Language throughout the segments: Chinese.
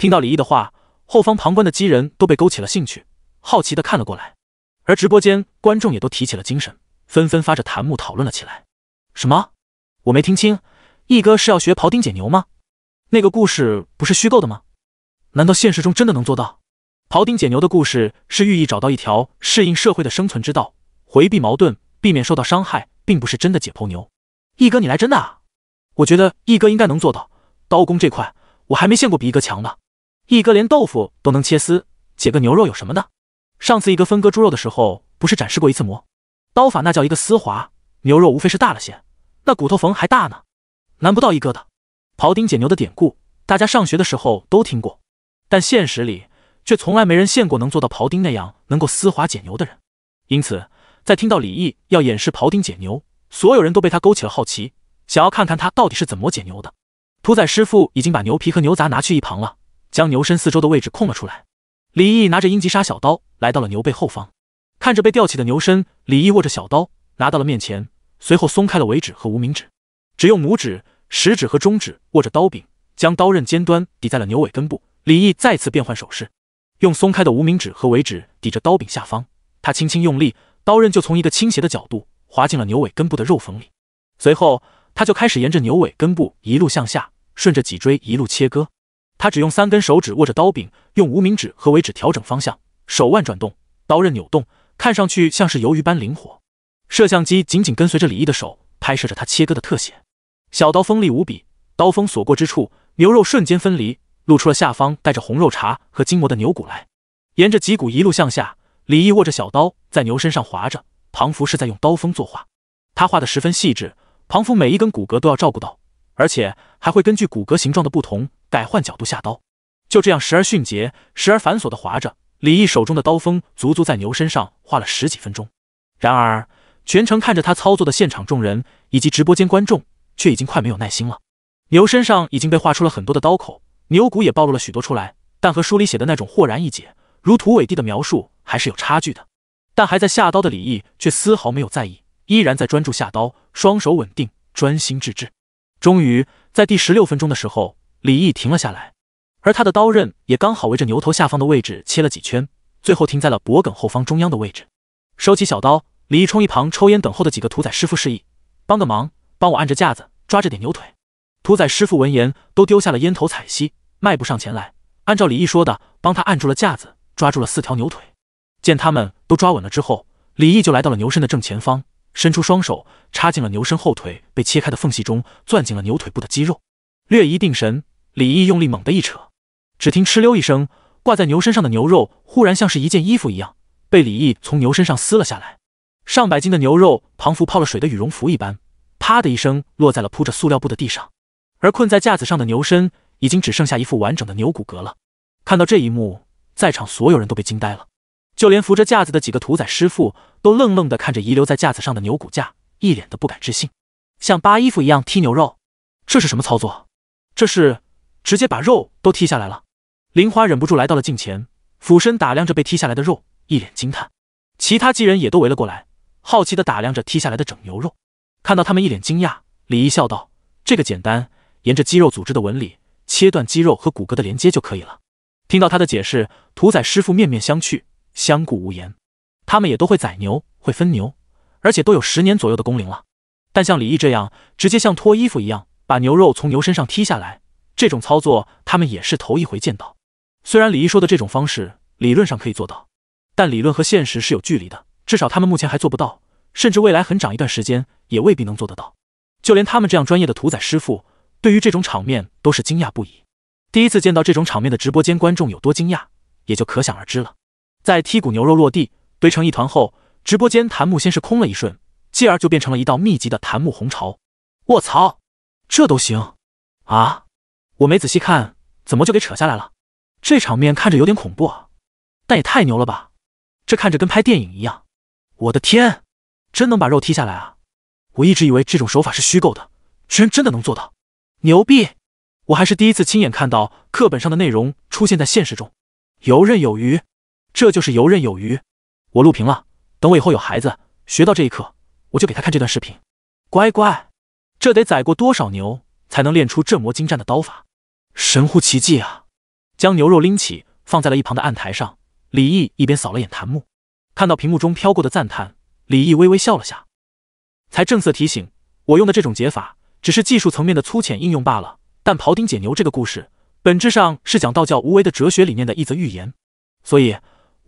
听到李毅的话，后方旁观的姬人都被勾起了兴趣，好奇的看了过来。而直播间观众也都提起了精神，纷纷发着弹幕讨论了起来。什么？我没听清，毅哥是要学庖丁解牛吗？那个故事不是虚构的吗？难道现实中真的能做到？庖丁解牛的故事是寓意找到一条适应社会的生存之道，回避矛盾，避免受到伤害，并不是真的解剖牛。毅哥，你来真的啊？我觉得毅哥应该能做到，刀工这块我还没见过比毅哥强的。一哥连豆腐都能切丝，解个牛肉有什么的？上次一哥分割猪肉的时候，不是展示过一次磨刀法，那叫一个丝滑。牛肉无非是大了些，那骨头缝还大呢，难不到一哥的。庖丁解牛的典故，大家上学的时候都听过，但现实里却从来没人见过能做到庖丁那样能够丝滑解牛的人。因此，在听到李毅要演示庖丁解牛，所有人都被他勾起了好奇，想要看看他到底是怎么解牛的。屠宰师傅已经把牛皮和牛杂拿去一旁了。将牛身四周的位置空了出来，李毅拿着英吉沙小刀来到了牛背后方，看着被吊起的牛身，李毅握着小刀拿到了面前，随后松开了尾指和无名指，只用拇指、食指和中指握着刀柄，将刀刃尖端抵在了牛尾根部。李毅再次变换手势，用松开的无名指和尾指抵着刀柄下方，他轻轻用力，刀刃就从一个倾斜的角度滑进了牛尾根部的肉缝里。随后，他就开始沿着牛尾根部一路向下，顺着脊椎一路切割。他只用三根手指握着刀柄，用无名指和尾指调整方向，手腕转动，刀刃扭动，看上去像是鱿鱼般灵活。摄像机紧紧跟随着李毅的手，拍摄着他切割的特写。小刀锋利无比，刀锋所过之处，牛肉瞬间分离，露出了下方带着红肉茬和筋膜的牛骨来。沿着脊骨一路向下，李毅握着小刀在牛身上划着。庞福是在用刀锋作画，他画的十分细致，庞福每一根骨骼都要照顾到。而且还会根据骨骼形状的不同改换角度下刀，就这样时而迅捷，时而繁琐的划着。李毅手中的刀锋足足在牛身上划了十几分钟。然而，全程看着他操作的现场众人以及直播间观众却已经快没有耐心了。牛身上已经被划出了很多的刀口，牛骨也暴露了许多出来，但和书里写的那种豁然一解、如土匪地的描述还是有差距的。但还在下刀的李毅却丝毫没有在意，依然在专注下刀，双手稳定，专心致志。终于在第十六分钟的时候，李毅停了下来，而他的刀刃也刚好围着牛头下方的位置切了几圈，最后停在了脖梗后方中央的位置。收起小刀，李毅冲一旁抽烟等候的几个屠宰师傅示意：“帮个忙，帮我按着架子，抓着点牛腿。”屠宰师傅闻言都丢下了烟头彩熄，迈步上前来，按照李毅说的，帮他按住了架子，抓住了四条牛腿。见他们都抓稳了之后，李毅就来到了牛身的正前方。伸出双手，插进了牛身后腿被切开的缝隙中，攥紧了牛腿部的肌肉。略一定神，李毅用力猛地一扯，只听哧溜一声，挂在牛身上的牛肉忽然像是一件衣服一样，被李毅从牛身上撕了下来。上百斤的牛肉，仿佛泡了水的羽绒服一般，啪的一声落在了铺着塑料布的地上。而困在架子上的牛身，已经只剩下一副完整的牛骨骼了。看到这一幕，在场所有人都被惊呆了。就连扶着架子的几个屠宰师傅都愣愣地看着遗留在架子上的牛骨架，一脸的不敢置信。像扒衣服一样剔牛肉，这是什么操作？这是直接把肉都剔下来了。林花忍不住来到了近前，俯身打量着被剔下来的肉，一脸惊叹。其他几人也都围了过来，好奇地打量着剔下来的整牛肉。看到他们一脸惊讶，李毅笑道：“这个简单，沿着肌肉组织的纹理，切断肌肉和骨骼的连接就可以了。”听到他的解释，屠宰师傅面面相觑。相顾无言，他们也都会宰牛，会分牛，而且都有十年左右的工龄了。但像李毅这样，直接像脱衣服一样把牛肉从牛身上踢下来，这种操作他们也是头一回见到。虽然李毅说的这种方式理论上可以做到，但理论和现实是有距离的，至少他们目前还做不到，甚至未来很长一段时间也未必能做得到。就连他们这样专业的屠宰师傅，对于这种场面都是惊讶不已。第一次见到这种场面的直播间观众有多惊讶，也就可想而知了。在剔骨牛肉落地堆成一团后，直播间檀木先是空了一瞬，继而就变成了一道密集的檀木红潮。卧槽，这都行啊！我没仔细看，怎么就给扯下来了？这场面看着有点恐怖啊，但也太牛了吧！这看着跟拍电影一样。我的天，真能把肉踢下来啊！我一直以为这种手法是虚构的，居然真的能做到，牛逼！我还是第一次亲眼看到课本上的内容出现在现实中，游刃有余。这就是游刃有余。我录屏了，等我以后有孩子学到这一课，我就给他看这段视频。乖乖，这得宰过多少牛才能练出这魔精湛的刀法？神乎其技啊！将牛肉拎起，放在了一旁的案台上。李毅一边扫了眼檀木，看到屏幕中飘过的赞叹，李毅微微笑了下，才正色提醒：“我用的这种解法，只是技术层面的粗浅应用罢了。但庖丁解牛这个故事，本质上是讲道教无为的哲学理念的一则寓言，所以。”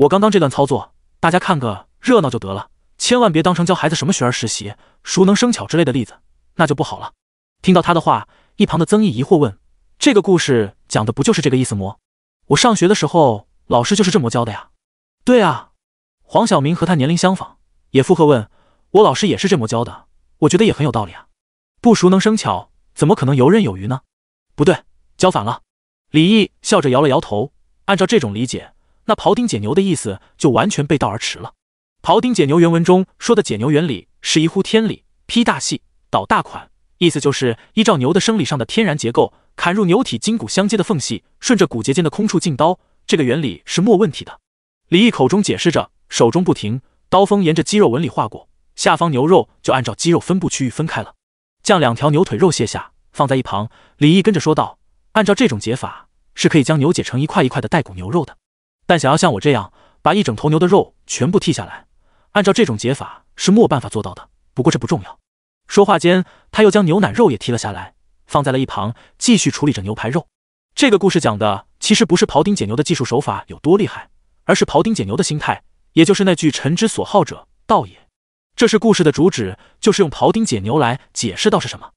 我刚刚这段操作，大家看个热闹就得了，千万别当成教孩子什么“学而时习，熟能生巧”之类的例子，那就不好了。听到他的话，一旁的曾毅疑惑问：“这个故事讲的不就是这个意思吗？我上学的时候，老师就是这么教的呀。”“对啊。”黄晓明和他年龄相仿，也附和问：“我老师也是这么教的，我觉得也很有道理啊。不熟能生巧，怎么可能游刃有余呢？”“不对，教反了。”李毅笑着摇了摇头。按照这种理解。那庖丁解牛的意思就完全背道而驰了。庖丁解牛原文中说的解牛原理是一呼天理劈大细，倒大款，意思就是依照牛的生理上的天然结构，砍入牛体筋骨相接的缝隙，顺着骨节间的空处进刀。这个原理是没问题的。李毅口中解释着，手中不停，刀锋沿着肌肉纹理划过，下方牛肉就按照肌肉分布区域分开了。将两条牛腿肉卸下，放在一旁。李毅跟着说道：“按照这种解法，是可以将牛解成一块一块的带骨牛肉的。”但想要像我这样把一整头牛的肉全部剃下来，按照这种解法是没办法做到的。不过这不重要。说话间，他又将牛腩肉也剃了下来，放在了一旁，继续处理着牛排肉。这个故事讲的其实不是庖丁解牛的技术手法有多厉害，而是庖丁解牛的心态，也就是那句“臣之所好者道也”。这是故事的主旨，就是用庖丁解牛来解释道是什么。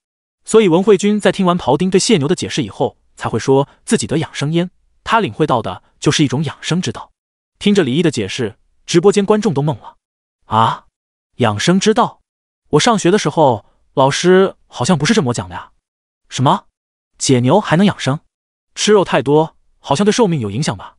所以文惠君在听完庖丁对解牛的解释以后，才会说自己得养生焉。他领会到的就是一种养生之道。听着李毅的解释，直播间观众都懵了啊！养生之道？我上学的时候老师好像不是这么讲的呀。什么？解牛还能养生？吃肉太多好像对寿命有影响吧？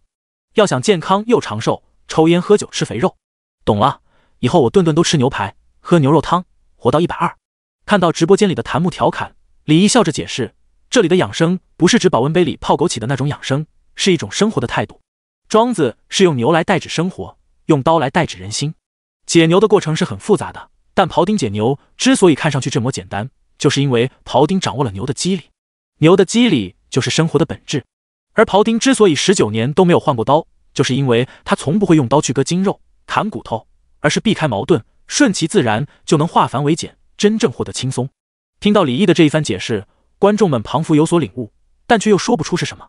要想健康又长寿，抽烟喝酒吃肥肉？懂了，以后我顿顿都吃牛排，喝牛肉汤，活到一百二。看到直播间里的檀木调侃，李毅笑着解释：这里的养生不是指保温杯里泡枸杞的那种养生。是一种生活的态度。庄子是用牛来代指生活，用刀来代指人心。解牛的过程是很复杂的，但庖丁解牛之所以看上去这么简单，就是因为庖丁掌握了牛的机理。牛的机理就是生活的本质。而庖丁之所以十九年都没有换过刀，就是因为他从不会用刀去割筋肉、砍骨头，而是避开矛盾，顺其自然，就能化繁为简，真正获得轻松。听到李毅的这一番解释，观众们彷佛有所领悟，但却又说不出是什么。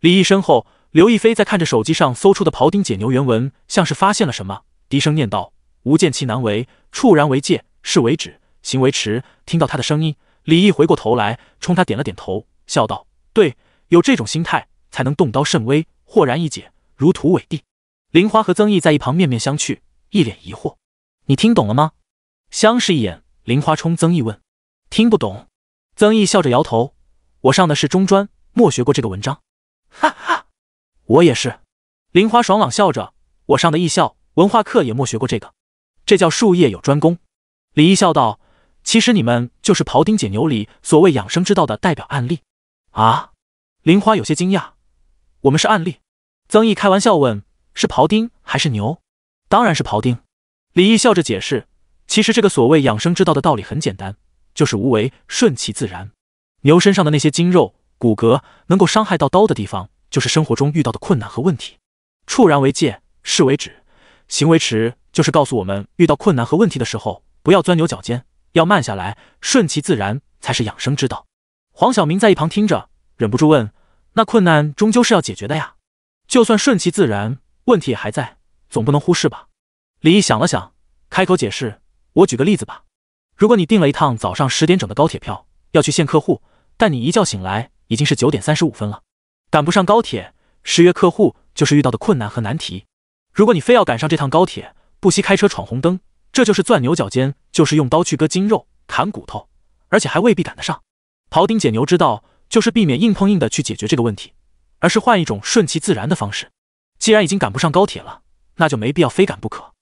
李毅身后，刘亦菲在看着手机上搜出的《庖丁解牛》原文，像是发现了什么，低声念道：“吾见其难为，怵然为戒，视为止，行为迟。”听到他的声音，李毅回过头来，冲他点了点头，笑道：“对，有这种心态，才能动刀甚微，豁然一解，如土委地。”林花和曾毅在一旁面面相觑，一脸疑惑：“你听懂了吗？”相视一眼，林花冲曾毅问：“听不懂。”曾毅笑着摇头：“我上的是中专，没学过这个文章。”哈哈，我也是。林花爽朗笑着，我上的艺校，文化课也没学过这个。这叫术业有专攻。李毅笑道：“其实你们就是《庖丁解牛》里所谓养生之道的代表案例。”啊！林花有些惊讶：“我们是案例？”曾毅开玩笑问：“是庖丁还是牛？”“当然是庖丁。”李毅笑着解释：“其实这个所谓养生之道的道理很简单，就是无为，顺其自然。牛身上的那些筋肉。”骨骼能够伤害到刀的地方，就是生活中遇到的困难和问题。触然为戒，视为止，行为迟，就是告诉我们遇到困难和问题的时候，不要钻牛角尖，要慢下来，顺其自然才是养生之道。黄晓明在一旁听着，忍不住问：“那困难终究是要解决的呀？就算顺其自然，问题也还在，总不能忽视吧？”李毅想了想，开口解释：“我举个例子吧。如果你订了一趟早上十点整的高铁票，要去见客户，但你一觉醒来。”已经是九点三十五分了，赶不上高铁，失约客户就是遇到的困难和难题。如果你非要赶上这趟高铁，不惜开车闯红灯，这就是钻牛角尖，就是用刀去割筋肉、砍骨头，而且还未必赶得上。庖丁解牛之道，就是避免硬碰硬的去解决这个问题，而是换一种顺其自然的方式。既然已经赶不上高铁了，那就没必要非赶不可。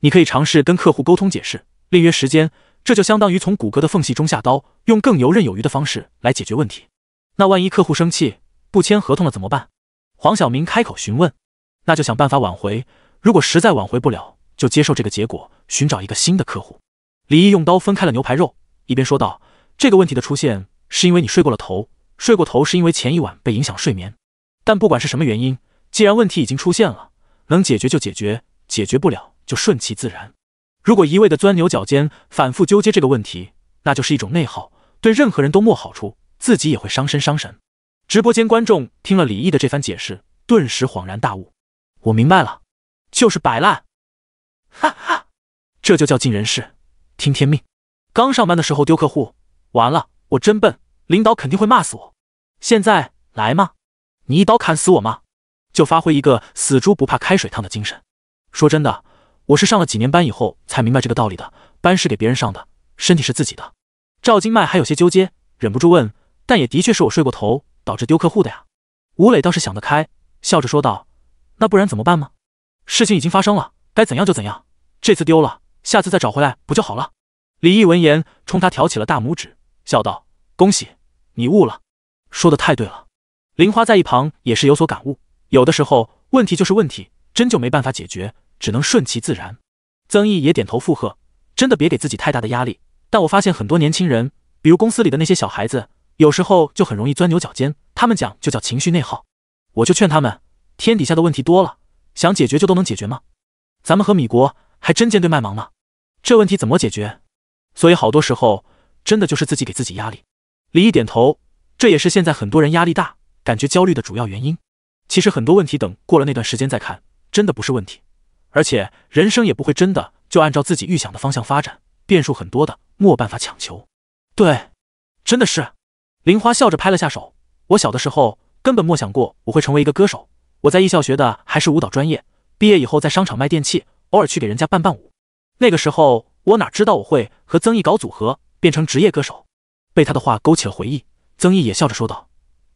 你可以尝试跟客户沟通解释，另约时间，这就相当于从骨骼的缝隙中下刀，用更游刃有余的方式来解决问题。那万一客户生气不签合同了怎么办？黄晓明开口询问。那就想办法挽回，如果实在挽回不了，就接受这个结果，寻找一个新的客户。李毅用刀分开了牛排肉，一边说道：“这个问题的出现是因为你睡过了头，睡过头是因为前一晚被影响睡眠。但不管是什么原因，既然问题已经出现了，能解决就解决，解决不了就顺其自然。如果一味的钻牛角尖，反复纠结这个问题，那就是一种内耗，对任何人都没好处。”自己也会伤身伤神。直播间观众听了李毅的这番解释，顿时恍然大悟：“我明白了，就是摆烂。”哈哈，这就叫尽人事，听天命。刚上班的时候丢客户，完了，我真笨，领导肯定会骂死我。现在来吗？你一刀砍死我吗？就发挥一个死猪不怕开水烫的精神。说真的，我是上了几年班以后才明白这个道理的。班是给别人上的，身体是自己的。赵金麦还有些纠结，忍不住问。但也的确是我睡过头导致丢客户的呀。吴磊倒是想得开，笑着说道：“那不然怎么办吗？事情已经发生了，该怎样就怎样。这次丢了，下次再找回来不就好了？”李毅闻言，冲他挑起了大拇指，笑道：“恭喜你悟了，说的太对了。”林花在一旁也是有所感悟，有的时候问题就是问题，真就没办法解决，只能顺其自然。曾毅也点头附和：“真的别给自己太大的压力。但我发现很多年轻人，比如公司里的那些小孩子。”有时候就很容易钻牛角尖，他们讲就叫情绪内耗。我就劝他们，天底下的问题多了，想解决就都能解决吗？咱们和米国还真尖对麦芒吗？这问题怎么解决？所以好多时候真的就是自己给自己压力。李毅点头，这也是现在很多人压力大、感觉焦虑的主要原因。其实很多问题等过了那段时间再看，真的不是问题，而且人生也不会真的就按照自己预想的方向发展，变数很多的，没办法强求。对，真的是。林花笑着拍了下手，我小的时候根本没想过我会成为一个歌手，我在艺校学的还是舞蹈专业，毕业以后在商场卖电器，偶尔去给人家伴伴舞。那个时候我哪知道我会和曾毅搞组合，变成职业歌手。被他的话勾起了回忆，曾毅也笑着说道：“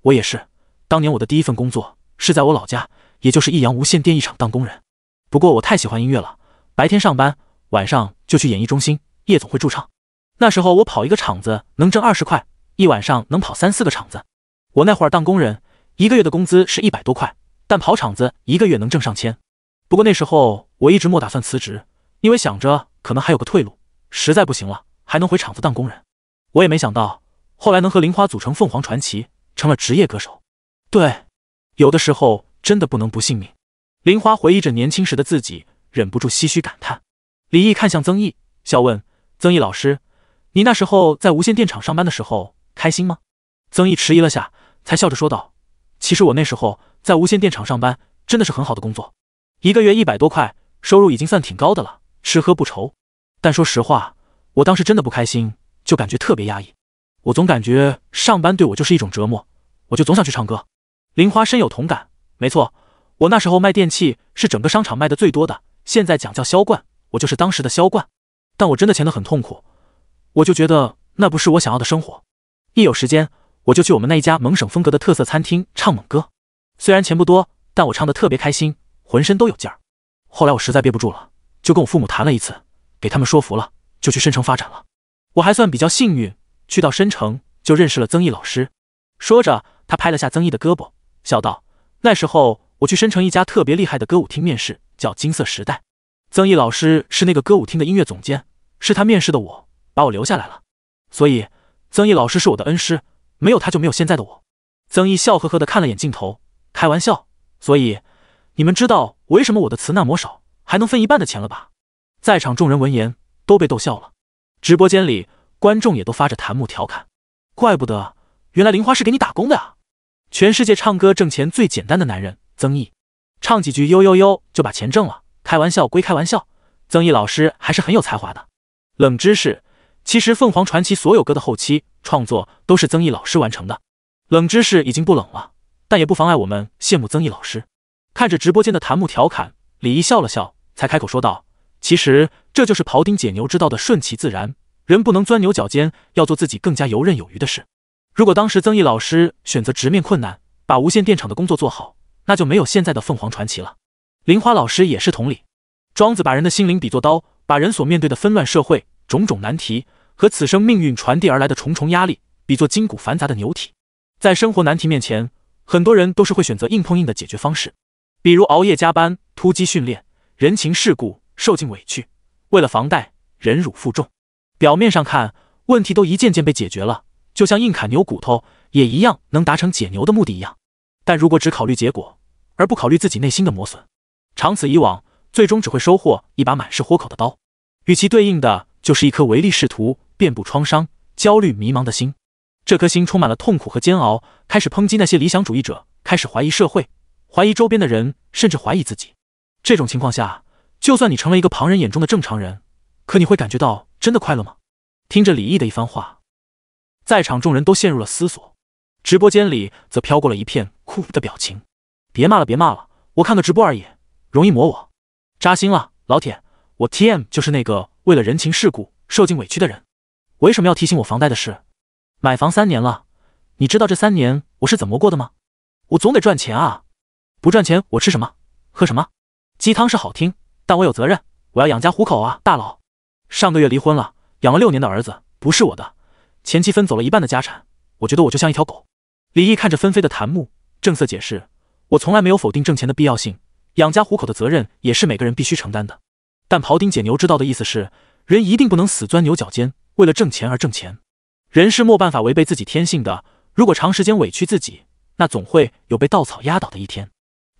我也是，当年我的第一份工作是在我老家，也就是益阳无线电一厂当工人。不过我太喜欢音乐了，白天上班，晚上就去演艺中心、夜总会驻唱。那时候我跑一个场子能挣二十块。”一晚上能跑三四个厂子，我那会儿当工人，一个月的工资是一百多块，但跑场子一个月能挣上千。不过那时候我一直没打算辞职，因为想着可能还有个退路，实在不行了还能回厂子当工人。我也没想到后来能和林花组成凤凰传奇，成了职业歌手。对，有的时候真的不能不信命。林花回忆着年轻时的自己，忍不住唏嘘感叹。李毅看向曾毅，笑问：“曾毅老师，你那时候在无线电厂上班的时候？”开心吗？曾毅迟疑了下，才笑着说道：“其实我那时候在无线电厂上班，真的是很好的工作，一个月一百多块，收入已经算挺高的了，吃喝不愁。但说实话，我当时真的不开心，就感觉特别压抑。我总感觉上班对我就是一种折磨，我就总想去唱歌。”林花深有同感：“没错，我那时候卖电器是整个商场卖的最多的，现在讲叫销冠，我就是当时的销冠。但我真的钱得很痛苦，我就觉得那不是我想要的生活。”一有时间，我就去我们那一家蒙省风格的特色餐厅唱蒙歌。虽然钱不多，但我唱得特别开心，浑身都有劲儿。后来我实在憋不住了，就跟我父母谈了一次，给他们说服了，就去申城发展了。我还算比较幸运，去到申城就认识了曾毅老师。说着，他拍了下曾毅的胳膊，笑道：“那时候我去申城一家特别厉害的歌舞厅面试，叫金色时代。曾毅老师是那个歌舞厅的音乐总监，是他面试的我，把我留下来了。所以。”曾毅老师是我的恩师，没有他，就没有现在的我。曾毅笑呵呵的看了眼镜头，开玩笑，所以你们知道为什么我的词那么少，还能分一半的钱了吧？在场众人闻言都被逗笑了，直播间里观众也都发着弹幕调侃，怪不得，原来玲花是给你打工的啊！全世界唱歌挣钱最简单的男人曾毅，唱几句悠悠悠就把钱挣了，开玩笑归开玩笑，曾毅老师还是很有才华的。冷知识。其实凤凰传奇所有歌的后期创作都是曾毅老师完成的，冷知识已经不冷了，但也不妨碍我们羡慕曾毅老师。看着直播间的弹幕调侃，李毅笑了笑，才开口说道：“其实这就是庖丁解牛之道的顺其自然，人不能钻牛角尖，要做自己更加游刃有余的事。如果当时曾毅老师选择直面困难，把无线电厂的工作做好，那就没有现在的凤凰传奇了。玲花老师也是同理。庄子把人的心灵比作刀，把人所面对的纷乱社会种种难题。”和此生命运传递而来的重重压力，比作筋骨繁杂的牛体，在生活难题面前，很多人都是会选择硬碰硬的解决方式，比如熬夜加班、突击训练、人情世故、受尽委屈，为了房贷忍辱负重。表面上看，问题都一件件被解决了，就像硬砍牛骨头也一样能达成解牛的目的一样。但如果只考虑结果，而不考虑自己内心的磨损，长此以往，最终只会收获一把满是豁口的刀。与其对应的就是一颗唯利是图。遍布创伤、焦虑、迷茫的心，这颗心充满了痛苦和煎熬，开始抨击那些理想主义者，开始怀疑社会，怀疑周边的人，甚至怀疑自己。这种情况下，就算你成了一个旁人眼中的正常人，可你会感觉到真的快乐吗？听着李毅的一番话，在场众人都陷入了思索，直播间里则飘过了一片哭的表情。别骂了，别骂了，我看个直播而已，容易磨我。扎心了，老铁，我 T M 就是那个为了人情世故受尽委屈的人。为什么要提醒我房贷的事？买房三年了，你知道这三年我是怎么过的吗？我总得赚钱啊，不赚钱我吃什么喝什么？鸡汤是好听，但我有责任，我要养家糊口啊，大佬。上个月离婚了，养了六年的儿子不是我的，前妻分走了一半的家产，我觉得我就像一条狗。李毅看着纷飞的檀木，正色解释：我从来没有否定挣钱的必要性，养家糊口的责任也是每个人必须承担的。但庖丁解牛之道的意思是，人一定不能死钻牛角尖。为了挣钱而挣钱，人是没办法违背自己天性的。如果长时间委屈自己，那总会有被稻草压倒的一天。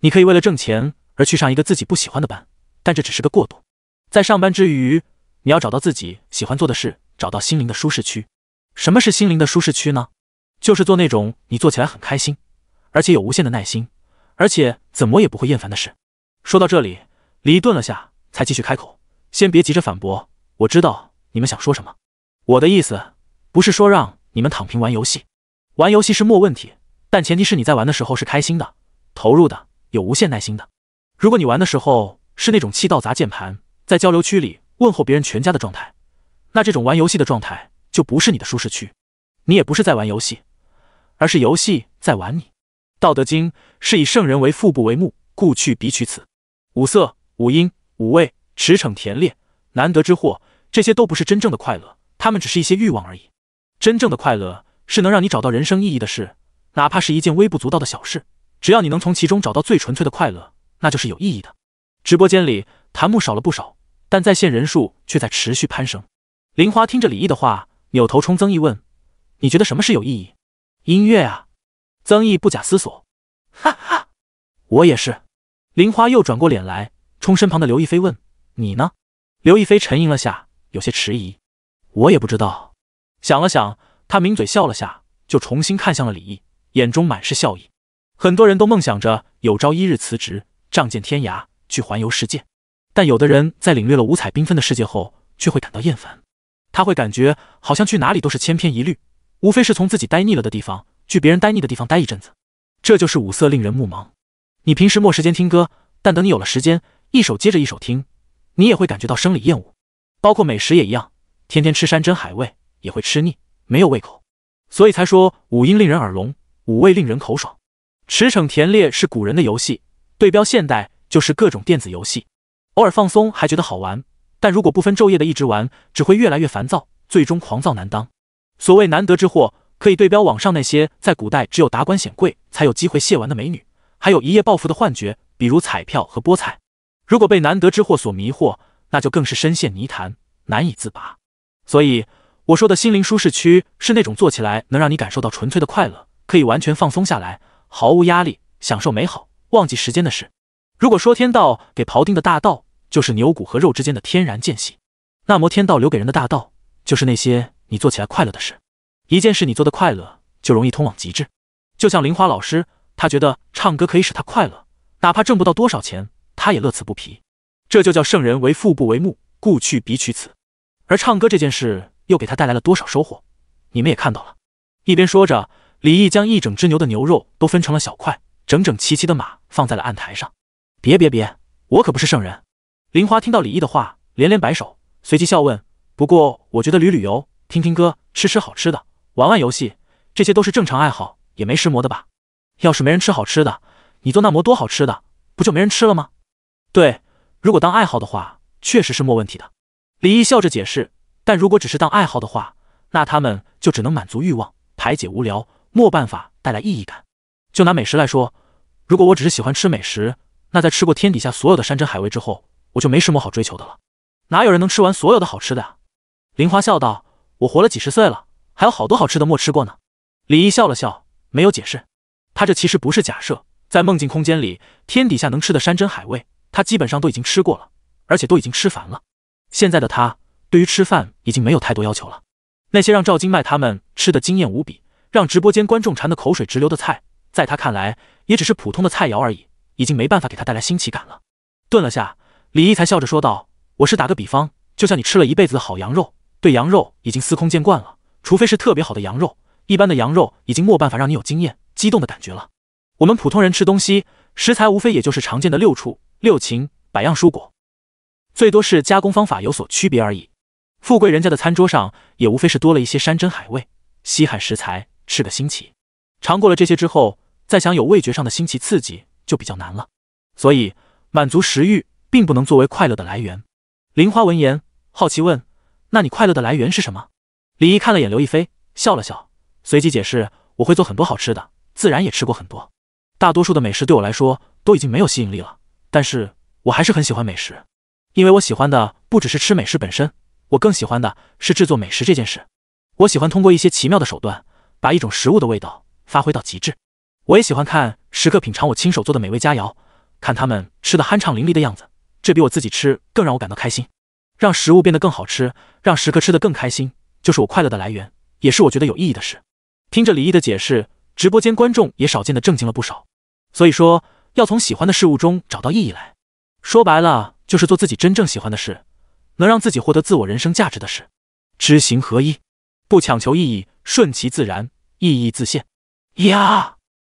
你可以为了挣钱而去上一个自己不喜欢的班，但这只是个过渡。在上班之余，你要找到自己喜欢做的事，找到心灵的舒适区。什么是心灵的舒适区呢？就是做那种你做起来很开心，而且有无限的耐心，而且怎么也不会厌烦的事。说到这里，李顿了下，才继续开口：“先别急着反驳，我知道你们想说什么。”我的意思，不是说让你们躺平玩游戏，玩游戏是莫问题，但前提是你在玩的时候是开心的、投入的、有无限耐心的。如果你玩的时候是那种气到砸键盘，在交流区里问候别人全家的状态，那这种玩游戏的状态就不是你的舒适区，你也不是在玩游戏，而是游戏在玩你。《道德经》是以圣人为腹部为目，故去彼取此。五色、五音、五味，驰骋田猎，难得之货，这些都不是真正的快乐。他们只是一些欲望而已，真正的快乐是能让你找到人生意义的事，哪怕是一件微不足道的小事，只要你能从其中找到最纯粹的快乐，那就是有意义的。直播间里弹幕少了不少，但在线人数却在持续攀升。林花听着李毅的话，扭头冲曾毅问：“你觉得什么是有意义？”音乐啊！曾毅不假思索，哈哈，我也是。林花又转过脸来冲身旁的刘亦菲问：“你呢？”刘亦菲沉吟了下，有些迟疑。我也不知道。想了想，他抿嘴笑了下，就重新看向了李毅，眼中满是笑意。很多人都梦想着有朝一日辞职，仗剑天涯去环游世界，但有的人在领略了五彩缤纷的世界后，却会感到厌烦。他会感觉好像去哪里都是千篇一律，无非是从自己待腻了的地方去别人待腻的地方待一阵子。这就是五色令人目盲。你平时没时间听歌，但等你有了时间，一首接着一首听，你也会感觉到生理厌恶。包括美食也一样。天天吃山珍海味也会吃腻，没有胃口，所以才说五音令人耳聋，五味令人口爽。驰骋田猎是古人的游戏，对标现代就是各种电子游戏。偶尔放松还觉得好玩，但如果不分昼夜的一直玩，只会越来越烦躁，最终狂躁难当。所谓难得之货，可以对标网上那些在古代只有达官显贵才有机会亵玩的美女，还有一夜暴富的幻觉，比如彩票和菠菜。如果被难得之货所迷惑，那就更是深陷泥潭，难以自拔。所以我说的心灵舒适区是那种做起来能让你感受到纯粹的快乐，可以完全放松下来，毫无压力，享受美好，忘记时间的事。如果说天道给庖丁的大道就是牛骨和肉之间的天然间隙，那摩天道留给人的大道就是那些你做起来快乐的事。一件事你做的快乐，就容易通往极致。就像玲花老师，她觉得唱歌可以使她快乐，哪怕挣不到多少钱，她也乐此不疲。这就叫圣人为腹不为目，故去彼取此。而唱歌这件事又给他带来了多少收获？你们也看到了。一边说着，李毅将一整只牛的牛肉都分成了小块，整整齐齐的码放在了案台上。别别别，我可不是圣人。林花听到李毅的话，连连摆手，随即笑问：“不过我觉得旅旅游、听听歌、吃吃好吃的、玩玩游戏，这些都是正常爱好，也没食魔的吧？要是没人吃好吃的，你做那模多好吃的，不就没人吃了吗？”对，如果当爱好的话，确实是没问题的。李毅笑着解释，但如果只是当爱好的话，那他们就只能满足欲望、排解无聊，没办法带来意义感。就拿美食来说，如果我只是喜欢吃美食，那在吃过天底下所有的山珍海味之后，我就没什么好追求的了。哪有人能吃完所有的好吃的啊？林花笑道：“我活了几十岁了，还有好多好吃的没吃过呢。”李毅笑了笑，没有解释。他这其实不是假设，在梦境空间里，天底下能吃的山珍海味，他基本上都已经吃过了，而且都已经吃烦了。现在的他对于吃饭已经没有太多要求了。那些让赵金麦他们吃的惊艳无比，让直播间观众馋的口水直流的菜，在他看来也只是普通的菜肴而已，已经没办法给他带来新奇感了。顿了下，李毅才笑着说道：“我是打个比方，就像你吃了一辈子的好羊肉，对羊肉已经司空见惯了，除非是特别好的羊肉，一般的羊肉已经没办法让你有惊艳、激动的感觉了。我们普通人吃东西，食材无非也就是常见的六畜、六禽、百样蔬果。”最多是加工方法有所区别而已。富贵人家的餐桌上也无非是多了一些山珍海味、稀罕食材，吃个新奇。尝过了这些之后，再想有味觉上的新奇刺激就比较难了。所以，满足食欲并不能作为快乐的来源。林花闻言，好奇问：“那你快乐的来源是什么？”李毅看了眼刘亦菲，笑了笑，随即解释：“我会做很多好吃的，自然也吃过很多。大多数的美食对我来说都已经没有吸引力了，但是我还是很喜欢美食。”因为我喜欢的不只是吃美食本身，我更喜欢的是制作美食这件事。我喜欢通过一些奇妙的手段，把一种食物的味道发挥到极致。我也喜欢看食客品尝我亲手做的美味佳肴，看他们吃的酣畅淋漓的样子，这比我自己吃更让我感到开心。让食物变得更好吃，让食客吃得更开心，就是我快乐的来源，也是我觉得有意义的事。听着李毅的解释，直播间观众也少见的正经了不少。所以说，要从喜欢的事物中找到意义来，说白了。就是做自己真正喜欢的事，能让自己获得自我人生价值的事。知行合一，不强求意义，顺其自然，意义自现。呀，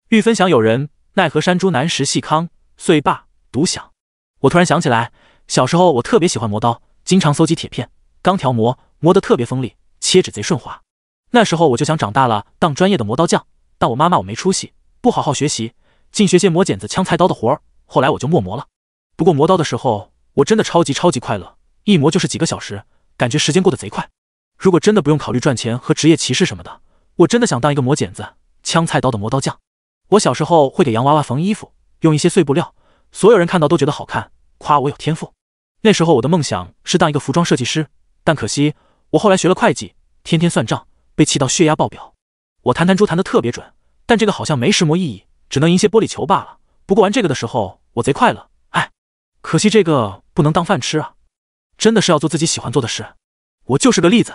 欲分享有人，奈何山猪难食细糠，遂罢独享。我突然想起来，小时候我特别喜欢磨刀，经常搜集铁片、钢条磨，磨得特别锋利，切纸贼顺滑。那时候我就想长大了当专业的磨刀匠，但我妈妈我没出息，不好好学习，净学些磨剪子、枪菜刀的活儿。后来我就默磨了。不过磨刀的时候。我真的超级超级快乐，一磨就是几个小时，感觉时间过得贼快。如果真的不用考虑赚钱和职业歧视什么的，我真的想当一个磨剪子、枪菜刀的磨刀匠。我小时候会给洋娃娃缝衣服，用一些碎布料，所有人看到都觉得好看，夸我有天赋。那时候我的梦想是当一个服装设计师，但可惜我后来学了会计，天天算账，被气到血压爆表。我弹弹珠弹得特别准，但这个好像没石磨意义，只能赢些玻璃球罢了。不过玩这个的时候，我贼快乐。可惜这个不能当饭吃啊！真的是要做自己喜欢做的事。我就是个例子，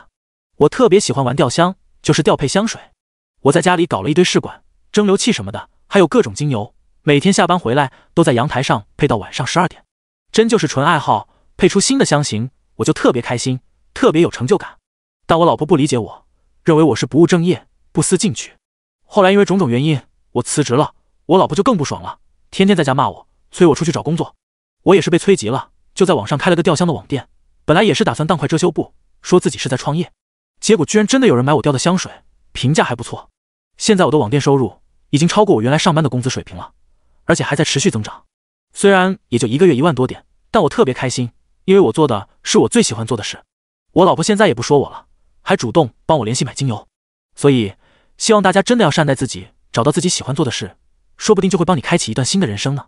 我特别喜欢玩调香，就是调配香水。我在家里搞了一堆试管、蒸馏器什么的，还有各种精油，每天下班回来都在阳台上配到晚上十二点，真就是纯爱好。配出新的香型，我就特别开心，特别有成就感。但我老婆不理解，我认为我是不务正业、不思进取。后来因为种种原因，我辞职了，我老婆就更不爽了，天天在家骂我，催我出去找工作。我也是被催急了，就在网上开了个钓箱的网店，本来也是打算当块遮羞布，说自己是在创业，结果居然真的有人买我调的香水，评价还不错。现在我的网店收入已经超过我原来上班的工资水平了，而且还在持续增长。虽然也就一个月一万多点，但我特别开心，因为我做的是我最喜欢做的事。我老婆现在也不说我了，还主动帮我联系买精油。所以希望大家真的要善待自己，找到自己喜欢做的事，说不定就会帮你开启一段新的人生呢。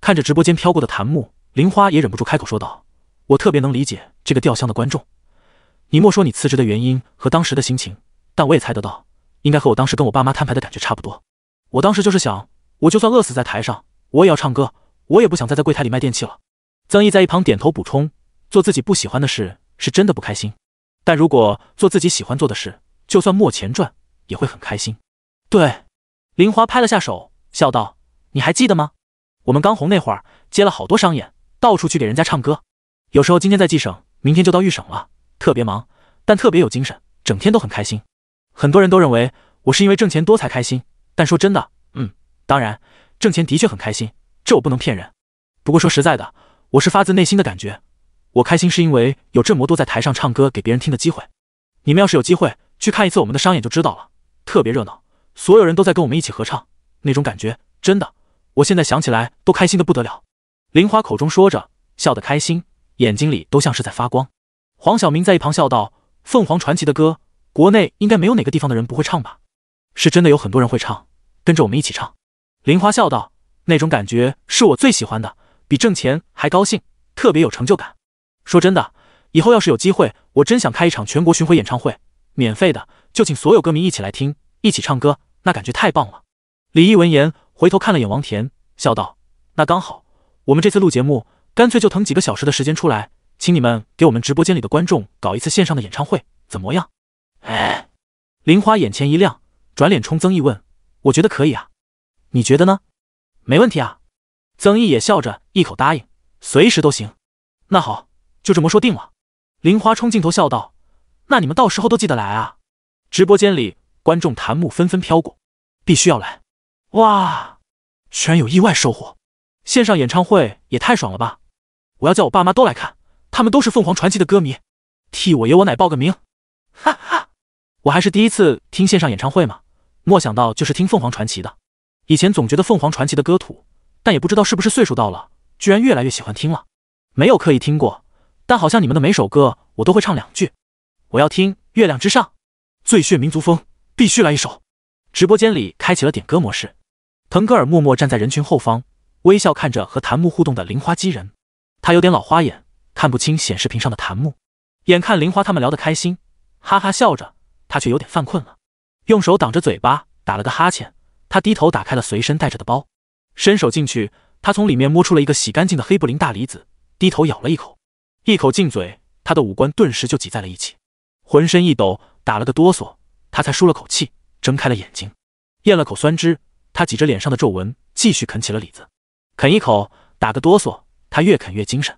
看着直播间飘过的檀木，林花也忍不住开口说道：“我特别能理解这个钓箱的观众。你莫说你辞职的原因和当时的心情，但我也猜得到，应该和我当时跟我爸妈摊牌的感觉差不多。我当时就是想，我就算饿死在台上，我也要唱歌，我也不想再在柜台里卖电器了。”曾毅在一旁点头补充：“做自己不喜欢的事，是真的不开心；但如果做自己喜欢做的事，就算没钱赚，也会很开心。”对，林花拍了下手，笑道：“你还记得吗？”我们刚红那会儿，接了好多商演，到处去给人家唱歌，有时候今天在冀省，明天就到豫省了，特别忙，但特别有精神，整天都很开心。很多人都认为我是因为挣钱多才开心，但说真的，嗯，当然挣钱的确很开心，这我不能骗人。不过说实在的，我是发自内心的感觉，我开心是因为有这么多在台上唱歌给别人听的机会。你们要是有机会去看一次我们的商演就知道了，特别热闹，所有人都在跟我们一起合唱，那种感觉真的。我现在想起来都开心的不得了，林花口中说着，笑得开心，眼睛里都像是在发光。黄晓明在一旁笑道：“凤凰传奇的歌，国内应该没有哪个地方的人不会唱吧？是真的有很多人会唱，跟着我们一起唱。”林花笑道：“那种感觉是我最喜欢的，比挣钱还高兴，特别有成就感。说真的，以后要是有机会，我真想开一场全国巡回演唱会，免费的，就请所有歌迷一起来听，一起唱歌，那感觉太棒了。”李毅闻言。回头看了眼王田，笑道：“那刚好，我们这次录节目，干脆就腾几个小时的时间出来，请你们给我们直播间里的观众搞一次线上的演唱会，怎么样？”哎，玲花眼前一亮，转脸冲曾毅问：“我觉得可以啊，你觉得呢？”“没问题啊。”曾毅也笑着一口答应：“随时都行。”“那好，就这么说定了。”玲花冲镜头笑道：“那你们到时候都记得来啊！”直播间里观众弹幕纷纷飘过：“必须要来。”哇，居然有意外收获！线上演唱会也太爽了吧！我要叫我爸妈都来看，他们都是凤凰传奇的歌迷，替我爷我奶报个名。哈哈，我还是第一次听线上演唱会嘛，莫想到就是听凤凰传奇的。以前总觉得凤凰传奇的歌土，但也不知道是不是岁数到了，居然越来越喜欢听了。没有刻意听过，但好像你们的每首歌我都会唱两句。我要听《月亮之上》，最炫民族风必须来一首。直播间里开启了点歌模式。腾格尔默默站在人群后方，微笑看着和檀木互动的灵花机人。他有点老花眼，看不清显示屏上的檀木。眼看灵花他们聊得开心，哈哈笑着，他却有点犯困了，用手挡着嘴巴，打了个哈欠。他低头打开了随身带着的包，伸手进去，他从里面摸出了一个洗干净的黑布林大梨子，低头咬了一口，一口进嘴，他的五官顿时就挤在了一起，浑身一抖，打了个哆嗦，他才舒了口气，睁开了眼睛，咽了口酸汁。他挤着脸上的皱纹，继续啃起了李子，啃一口打个哆嗦，他越啃越精神。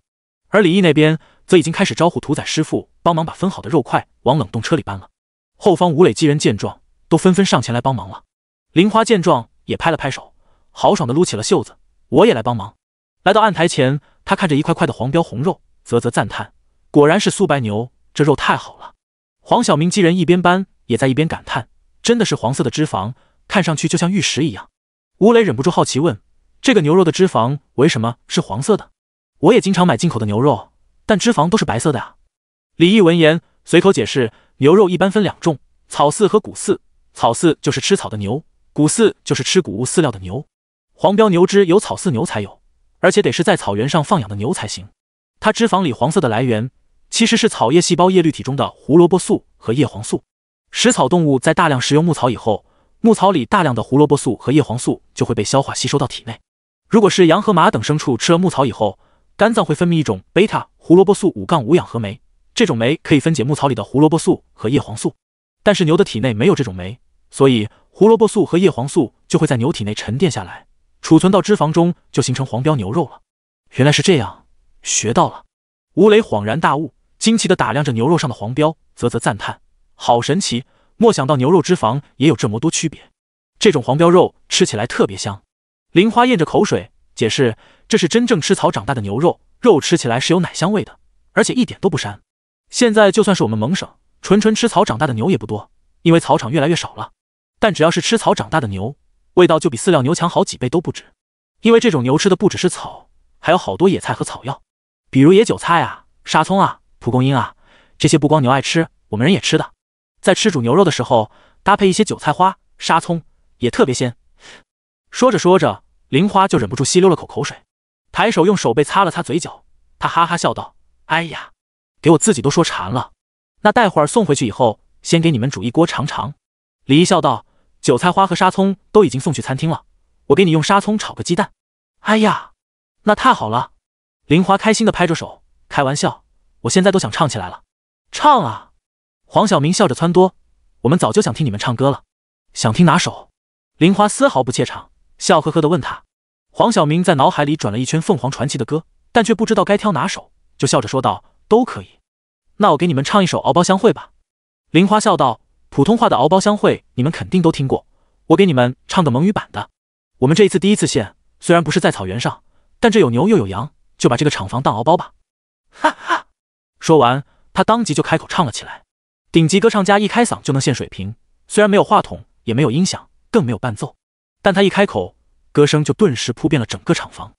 而李毅那边则已经开始招呼屠宰师傅帮忙把分好的肉块往冷冻车里搬了。后方吴磊几人见状，都纷纷上前来帮忙了。林花见状也拍了拍手，豪爽地撸起了袖子：“我也来帮忙。”来到案台前，他看着一块块的黄膘红肉，啧啧赞叹：“果然是苏白牛，这肉太好了。”黄晓明几人一边搬，也在一边感叹：“真的是黄色的脂肪。”看上去就像玉石一样，吴磊忍不住好奇问：“这个牛肉的脂肪为什么是黄色的？”我也经常买进口的牛肉，但脂肪都是白色的啊。李毅闻言随口解释：“牛肉一般分两种，草饲和谷饲。草饲就是吃草的牛，谷饲就是吃谷物饲料的牛。黄膘牛只有草饲牛才有，而且得是在草原上放养的牛才行。它脂肪里黄色的来源其实是草叶细胞叶绿体中的胡萝卜素和叶黄素。食草动物在大量食用牧草以后。”牧草里大量的胡萝卜素和叶黄素就会被消化吸收到体内。如果是羊和马等牲畜吃了牧草以后，肝脏会分泌一种贝塔胡萝卜素五杠五氧合酶，这种酶可以分解牧草里的胡萝卜素和叶黄素。但是牛的体内没有这种酶，所以胡萝卜素和叶黄素就会在牛体内沉淀下来，储存到脂肪中，就形成黄膘牛肉了。原来是这样，学到了。吴磊恍然大悟，惊奇的打量着牛肉上的黄膘，啧啧赞叹：好神奇！莫想到牛肉脂肪也有这么多区别，这种黄膘肉吃起来特别香。林花咽着口水解释：“这是真正吃草长大的牛肉，肉吃起来是有奶香味的，而且一点都不膻。现在就算是我们蒙省，纯纯吃草长大的牛也不多，因为草场越来越少了。但只要是吃草长大的牛，味道就比饲料牛强好几倍都不止。因为这种牛吃的不只是草，还有好多野菜和草药，比如野韭菜啊、沙葱啊、蒲公英啊，这些不光牛爱吃，我们人也吃的。”在吃煮牛肉的时候，搭配一些韭菜花、沙葱，也特别鲜。说着说着，林花就忍不住吸溜了口口水，抬手用手背擦了擦嘴角，她哈哈笑道：“哎呀，给我自己都说馋了，那待会儿送回去以后，先给你们煮一锅尝尝。”李毅笑道：“韭菜花和沙葱都已经送去餐厅了，我给你用沙葱炒个鸡蛋。”“哎呀，那太好了！”林花开心的拍着手，开玩笑：“我现在都想唱起来了，唱啊！”黄晓明笑着撺掇：“我们早就想听你们唱歌了，想听哪首？”林花丝毫不怯场，笑呵呵地问他。黄晓明在脑海里转了一圈凤凰传奇的歌，但却不知道该挑哪首，就笑着说道：“都可以，那我给你们唱一首《敖包相会》吧。”林花笑道：“普通话的《敖包相会》你们肯定都听过，我给你们唱个蒙语版的。我们这一次第一次见，虽然不是在草原上，但这有牛又有羊，就把这个厂房当敖包吧。”哈哈！说完，他当即就开口唱了起来。顶级歌唱家一开嗓就能现水平，虽然没有话筒，也没有音响，更没有伴奏，但他一开口，歌声就顿时铺遍了整个厂房。